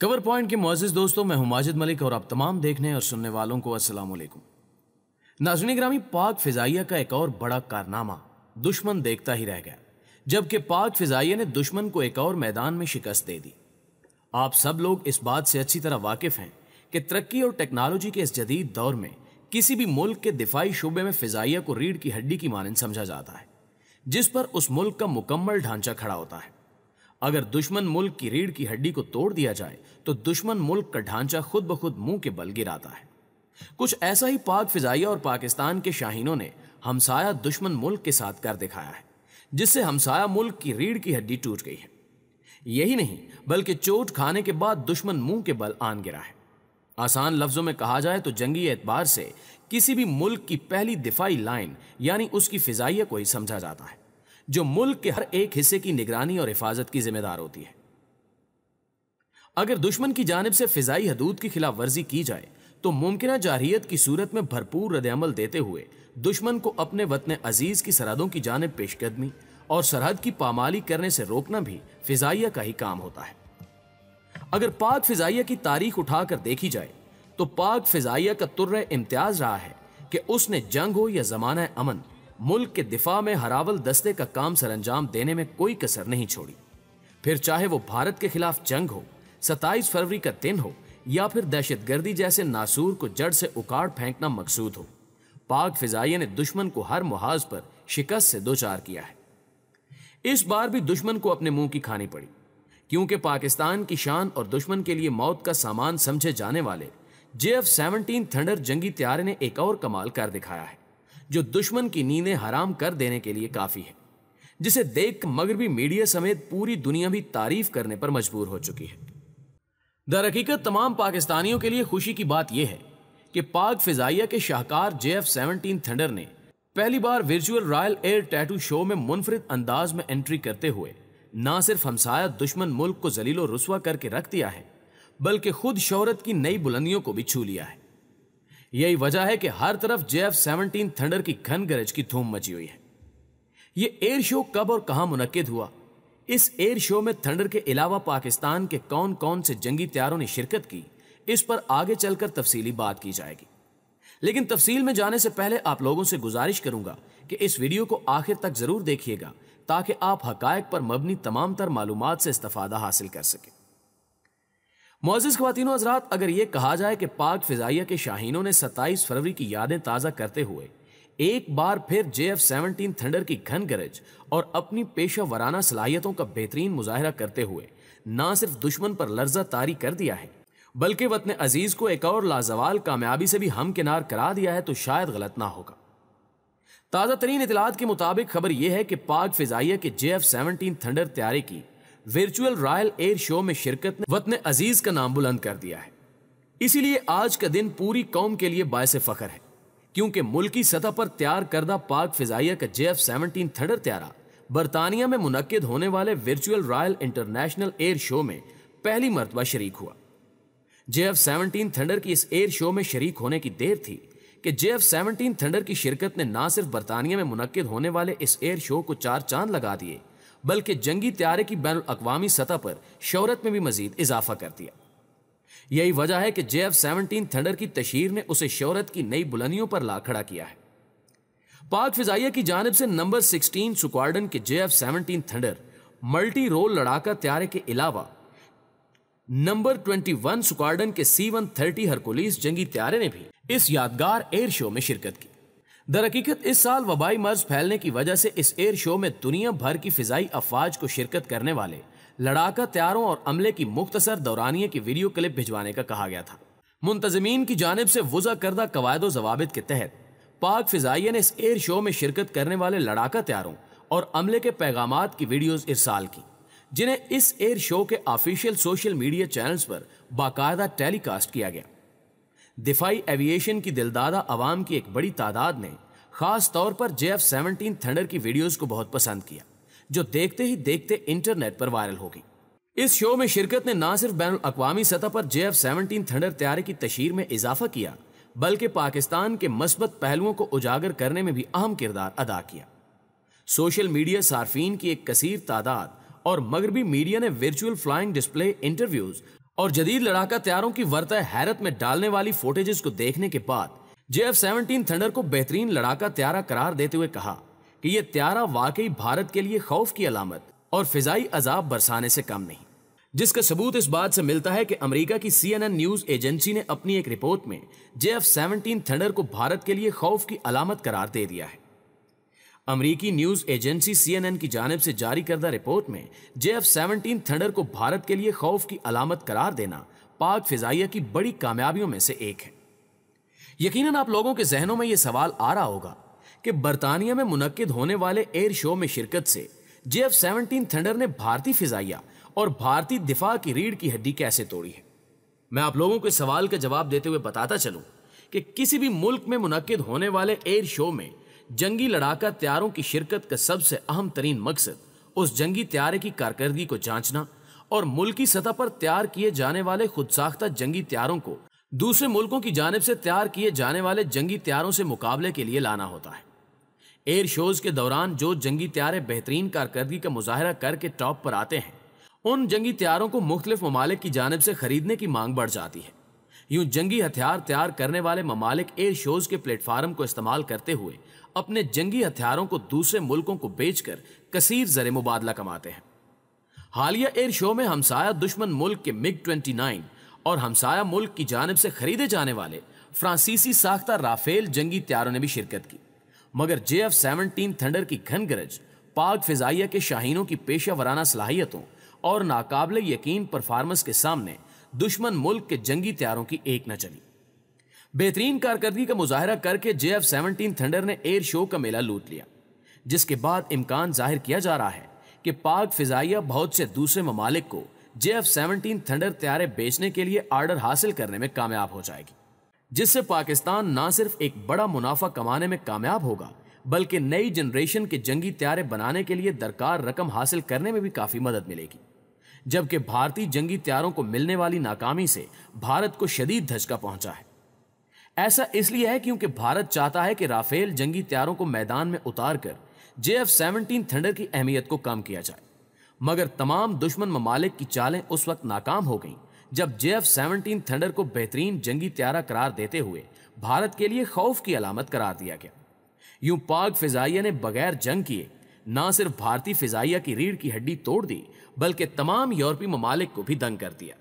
cover point के मोजिज दोस्तों मैं हूं माजिद मलिक और आप तमाम देखने और सुनने वालों को असल वालेकुम नाजन ग्रामी पाक फिजाइया का एक और बड़ा कारनामा दुश्मन देखता ही रह गया जबकि पाक फिजाइया ने दुश्मन को एक और मैदान में शिकस्त दे दी आप सब लोग इस बात से अच्छी तरह वाकिफ हैं कि तरक्की और टेक्नोलॉजी के इस जदीद दौर में किसी भी मुल्क के दिफाई शुबे में फिजाइया को रीढ़ की हड्डी की मानन समझा जाता है जिस पर उस मुल्क का मुकम्मल ढांचा खड़ा होता है अगर दुश्मन मुल्क की रीढ़ की हड्डी को तोड़ दिया जाए तो दुश्मन मुल्क का ढांचा खुद ब खुद मुंह के बल गिराता है कुछ ऐसा ही पाक फिजाइया और पाकिस्तान के शाहीनों ने हमसाया दुश्मन मुल्क के साथ कर दिखाया है जिससे हमसाया मुल्क की रीढ़ की हड्डी टूट गई है यही नहीं बल्कि चोट खाने के बाद दुश्मन मुंह के बल आन गिरा है आसान लफ्जों में कहा जाए तो जंगी एतबार से किसी भी मुल्क की पहली दिफाई लाइन यानी उसकी फिजाइया को ही समझा जाता है जो मुल्क के हर एक हिस्से की निगरानी और हिफाजत की जिम्मेदार होती है अगर दुश्मन की जानब से फिजाई हदूद की खिलाफ वर्जी की जाए तो मुमकिन जारहीत की सूरत में भरपूर रदल देते हुए दुश्मन को अपने वतन अजीज की सरहदों की जानब पेशकदमी और सरहद की पामाली करने से रोकना भी फिजाइया का ही काम होता है अगर पाक फिजाइया की तारीख उठाकर देखी जाए तो पाक फिजाइया का तुर्र इम्तियाज रहा है कि उसने जंग हो या जमाना अमन मुल्क के दिफा में हरावल दस्ते का काम सरंजाम देने में कोई कसर नहीं छोड़ी फिर चाहे वो भारत के खिलाफ जंग हो 27 फरवरी का दिन हो या फिर दहशतगर्दी जैसे नासूर को जड़ से उकाड़ फेंकना मकसूद हो पाक फिजाइया ने दुश्मन को हर मुहाज पर शिकस्त से दो चार किया है इस बार भी दुश्मन को अपने मुंह की खानी पड़ी क्योंकि पाकिस्तान की शान और दुश्मन के लिए मौत का सामान समझे जाने वाले जे एफ सेवनटीन थंडर जंगी त्यारे ने एक और कमाल कर दिखाया है जो दुश्मन की नींदें हराम कर देने के लिए काफी है जिसे देख मगरबी मीडिया समेत पूरी दुनिया भी तारीफ करने पर मजबूर हो चुकी है दरहकीकत तमाम पाकिस्तानियों के लिए खुशी की बात यह है कि पाक फिजाइया के शाहकार जे एफ सेवनटीन थंडर ने पहली बार virtual Royal Air Tattoo show में मुनफरद अंदाज में एंट्री करते हुए ना सिर्फ हमसाया दुश्मन मुल्क को जलीलो रसुआ करके रख दिया है बल्कि खुद शोहरत की नई बुलंदियों को भी छू लिया है यही वजह है कि हर तरफ जे एफ सेवनटीन थंडर की घन गरज की धूम मची हुई है यह एयर शो कब और कहां मुनद हुआ इस एयर शो में थंडर के अलावा पाकिस्तान के कौन कौन से जंगी तैयारों ने शिरकत की इस पर आगे चलकर तफसीली बात की जाएगी लेकिन तफसील में जाने से पहले आप लोगों से गुजारिश करूंगा कि इस वीडियो को आखिर तक जरूर देखिएगा ताकि आप हकायक पर मबनी तमाम तर मालूम से इस्तफादा हासिल कर सकें मोजिज़ खातिन हजरात अगर ये कहा जाए कि पाक फ़िज़ाइया के शाहीनों ने सत्ताईस फरवरी की यादें ताज़ा करते हुए एक बार फिर जे एफ सेवनटीन थंडर की घन गरज और अपनी पेशा वराना सलाहियतों का बेहतरीन मुजाहरा करते हुए ना सिर्फ दुश्मन पर लर्जा तारी कर दिया है बल्कि वतन अजीज को एक और लाजवाल कामयाबी से भी हमकिनार करा दिया है तो शायद गलत ना होगा ताज़ा तरीन इतलात के मुताबिक खबर यह है कि पाक फिजाइया के जे एफ सेवनटीन थंडर तैयारी की वर्चुअल रॉयल एयर शो में शिरकत ने वतन अजीज का नाम बुलंद कर दिया है इसीलिए आज का दिन पूरी कौम के लिए बायस फखर है क्योंकि मुल्की सतह पर तैयार करदा पाक फिजाइया का जे एफ सेवनटीन थर्डर त्यारा बरतानिया में मुनद होने वाले virtual Royal International Air show में पहली मरतबा शरीक हुआ जे एफ सेवनटीन थंडर की इस एयर शो में शरीक होने की देर थी कि जे एफ सेवनटीन थंडर की शिरकत ने ना सिर्फ बरतानिया में मुनद होने वाले इस एयर शो को चार चांद लगा दिए बल्कि जंगी त्यारे की बैन अवी सतह पर शहरत में भी मजीद इजाफा कर दिया यही वजह है कि जे एफ सेवनटीन थंडर की तशहर ने उसे शहरत की नई बुलंदियों पर ला खड़ा किया है पाक फिजाइया की जानब से नंबर सिक्सटीन सुकॉर्डन के J F seventeen Thunder multi role लड़ाका त्यारे के अलावा नंबर वन सुकार्डन के सी वन थर्टी हरकुलिस जंगी त्यारे ने भी इस यादगार एयर शो में शिरकत की दरअकीकत इस साल वबाई मर्ज फैलने की वजह से इस एयर शो में दुनिया भर की फिजाई अफवाज को शिरकत करने वाले लड़ाका तैयारों और अमले की मुख्तसर दौरानिया की वीडियो क्लिप भिजवाने का कहा गया था मुंतजमीन की जानब से वज़ा करदा कवायद जवाब के तहत पाक फिजाइया ने इस एयर शो में शिरकत करने वाले लड़ाका तैयारों और अमले के पैगाम की वीडियोज इरसाल की जिन्हें इस एयर शो के ऑफिशियल सोशल मीडिया चैनल्स पर बाकायदा टेलीकास्ट किया गया दिफाई एविएशन की दिलदादा आवाम की एक बड़ी तादाद ने खास तौर पर जे एफ सेवनटीन थंडर की वीडियोस को बहुत पसंद किया जो देखते ही देखते इंटरनेट पर वायरल हो गई इस शो में शिरकत ने ना सिर्फ बैन अवी सतह पर जे एफ सेवनटीन थंडर तैयारे की तशहर में इजाफा किया बल्कि पाकिस्तान के मस्बत पहलुओं को उजागर करने में भी अहम किरदार अदा किया सोशल मीडिया सार्फिन की एक कसीर तादाद और मगरबी मीडिया ने वर्चुअल फ्लाइंग डिस्प्ले इंटरव्यूज और जदीद लड़ाका तैयारों की वर्तः हैरत में डालने वाली फोटेजेस को देखने के बाद जे एफ सेवनटीन थंडर को बेहतरीन लड़ाका त्यारा करार देते हुए कहा कि यह त्यारा वाकई भारत के लिए खौफ की अलामत और फिजाई अजाब बरसाने से कम नहीं जिसका सबूत इस बात से मिलता है कि अमेरिका की सीएनएन न्यूज एजेंसी ने अपनी एक रिपोर्ट में जे एफ सेवनटीन थंडर को भारत के लिए खौफ की अलामत करार दे दिया है अमरीकी न्यूज एजेंसी सीएनएन की जानब से जारी करदा रिपोर्ट में जे एफ सेवनटीन थंडर को भारत के लिए खौफ की अलामत करार देना पाक फिजाइया की बड़ी कामयाबियों में से एक है यकीनन आप लोगों के जहनों में यह सवाल आ रहा होगा कि बरतानिया में मुनद होने वाले एयर शो में शिरकत से जे एफ सेवनटीन थंडर ने भारतीय फिजाइया और भारतीय दिफा की रीढ़ की हड्डी कैसे तोड़ी है मैं आप लोगों के सवाल का जवाब देते हुए बताता चलूं कि किसी भी मुल्क में मुनद होने वाले एयर शो में जंगी लड़ाका त्यारों की शिरकत का सबसे अहम तरीन मकसद उस जंगी त्यारे की कारकर्दगी को जांचना और मुल्की सतह पर तैयार किए जाने वाले खुद साख्ता जंगी त्यारों को दूसरे मुल्कों की जानब से तैयार किए जाने वाले जंगी त्यारों से मुकाबले के लिए लाना होता है एयर शोज के दौरान जो जंगी त्यारे बेहतरीन कारकर्दगी का मुजाहरा करके टॉप पर आते हैं उन जंगी त्यारों को मुख्तलिफ ममालिक की जानब से खरीदने की मांग बढ़ जाती है यूं जंगी हथियार तैयार करने वाले ममालिक एयर शोज के प्लेटफार्म को इस्तेमाल करते हुए अपने जंगी हथियारों को दूसरे मुल्कों को बेचकर कसीर जर मुबादला कमाते हैं हालिया एयर शो में हमसाया दुश्मन मुल्क के मिग 29 और हमसाया मुल्क की जानब से खरीदे जाने वाले फ्रांसीसी साख्ता राफेल जंगी तैयारों ने भी शिरकत की मगर जे एफ सेवनटीन थंडर की घन गरज पाक फिजाइया के शाहीनों की पेशा वराना सलाहियतों और नाकाबले यकीन परफार्मेंस के सामने दुश्मन मुल्क के जंगी त्यारों की एक न चली बेहतरीन कारकर्दगी का मुजाहरा करके जे एफ सेवनटीन थंडर ने एयर शो का मेला लूट लिया जिसके बाद इम्कान जाहिर किया जा रहा है कि पाक फिजाइया बहुत से दूसरे ममालिक को जे एफ सेवनटीन थंडर त्यारे बेचने के लिए आर्डर हासिल करने में कामयाब हो जाएगी जिससे पाकिस्तान ना सिर्फ एक बड़ा मुनाफा कमाने में कामयाब होगा बल्कि नई जनरेशन के जंगी त्यारे बनाने के लिए दरकार रकम हासिल करने में भी काफी मदद मिलेगी जबकि भारतीय जंगी त्यारों को मिलने वाली नाकामी से भारत को शदीद धचका पहुंचा है ऐसा इसलिए है क्योंकि भारत चाहता है कि राफेल जंगी त्यारों को मैदान में उतार कर जे एफ सेवनटीन थंडर की अहमियत को कम किया जाए मगर तमाम दुश्मन ममालिक की चालें उस वक्त नाकाम हो गईं जब जे एफ सेवनटीन थंडर को बेहतरीन जंगी त्यारा करार देते हुए भारत के लिए खौफ की अलामत करार दिया गया यूं पाक फिजाइया ने बगैर जंग किए ना सिर्फ भारतीय फिजाइया की रीढ़ की हड्डी तोड़ दी बल्कि तमाम यूरोपीय ममालिक को भी दंग कर दिया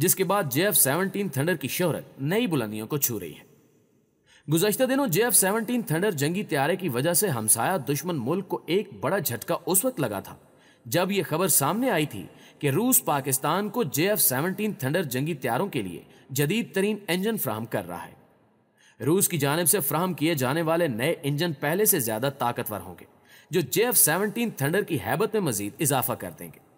जिसके बाद जे एफ सेवनटीन थंडर की शोहरत नई बुलंदियों को छू रही है गुजशत दिनों जे एफ सेवनटीन थंडर जंगी त्यारे की वजह से हमसाया दुश्मन मुल्क को एक बड़ा झटका उस वक्त लगा था जब यह खबर सामने आई थी कि रूस पाकिस्तान को जे एफ सेवनटीन थंडर जंगी त्यारों के लिए जदीद तरीन इंजन फ्राहम कर रहा है रूस की जानब से फ्राहम किए जाने वाले नए इंजन पहले से ज्यादा ताकतवर होंगे जो जे एफ सेवनटीन थंडर की हैबत में मजीद इजाफा कर देंगे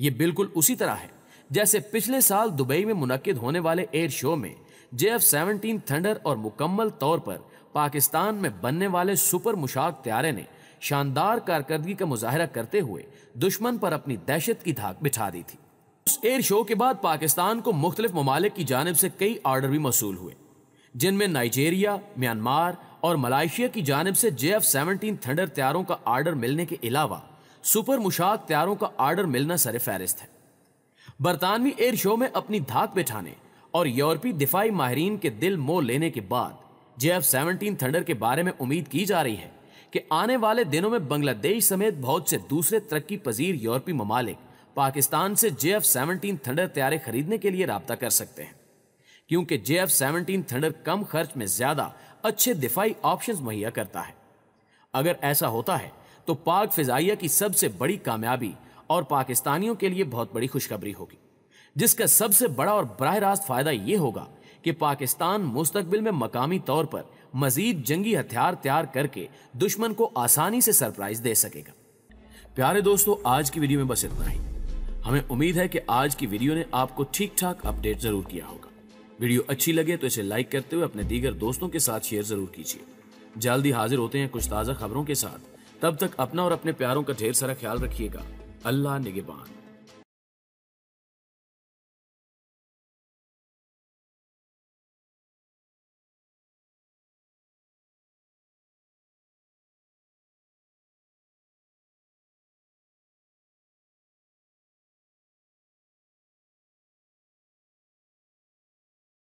ये बिल्कुल उसी तरह है जैसे पिछले साल दुबई में मुनद होने वाले एयर शो में जे एफ सेवनटीन थंडर और मुकम्मल तौर पर पाकिस्तान में बनने वाले सुपर मुशाक त्यारे ने शानदार कारकर्दगी का मुजाहरा करते हुए दुश्मन पर अपनी दहशत की धाक बिठा दी थी उस एयर शो के बाद पाकिस्तान को मुख्तलिफ ममालिक की जानब से कई आर्डर भी मौसू हुए जिनमें नाइजेरिया म्यांमार और मलाइशिया की जानब से जे एफ सेवनटीन थंडर त्यारों का आर्डर मिलने के अलावा सुपर मुशाक त्यारों का आर्डर मिलना सर फहरिस्त है बरतानवी एयर शो में अपनी धाक बिठाने और यूरोपी दिफाई माहरीन के दिल मोल लेने के बाद जे एफ सेवनटीन थंडर के बारे में उम्मीद की जा रही है कि आने वाले दिनों में बांग्लादेश समेत बहुत से दूसरे तरक्की पजीर यूरोपी ममालिक पाकिस्तान से जे एफ सेवनटीन थंडर तैयारे खरीदने के लिए रबता कर सकते हैं क्योंकि जे एफ सेवनटीन थंडर कम खर्च में ज्यादा अच्छे दिफाई ऑप्शन मुहैया करता है अगर ऐसा होता है तो पाक फ़िज़ाइया की सबसे बड़ी कामयाबी और पाकिस्तानियों के लिए बहुत बड़ी खुशखबरी होगी जिसका सबसे बड़ा और बरह रास्त फ़ायदा यह होगा कि पाकिस्तान मुस्तबिल में मकामी तौर पर मजीद जंगी हथियार तैयार करके दुश्मन को आसानी से सरप्राइज दे सकेगा प्यारे दोस्तों आज की वीडियो में बस इतना ही हमें उम्मीद है कि आज की वीडियो ने आपको ठीक ठाक अपडेट जरूर किया होगा वीडियो अच्छी लगे तो इसे लाइक करते हुए अपने दीगर दोस्तों के साथ शेयर जरूर कीजिए जल्दी हाजिर होते हैं कुछ ताज़ा खबरों के साथ तब तक अपना और अपने प्यारों का ढेर सारा ख्याल रखिएगा अल्लाह निगेबान